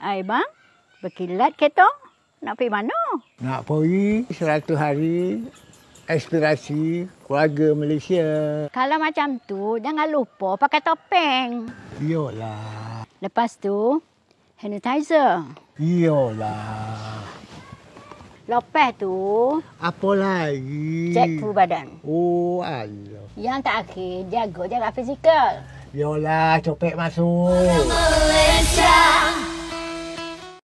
Hai bang, berkilat ke tu? Nak pergi mana? Nak pergi seratus hari aspirasi keluarga Malaysia. Kalau macam tu, jangan lupa pakai topeng. Yolah. Lepas tu, sanitizer. Yolah. Lepas tu... Apa lagi? Cek tu badan. Oh, Allah. Yang tak akhir, jaga-jaga fizikal. Yolah, copek masuk. Alamak.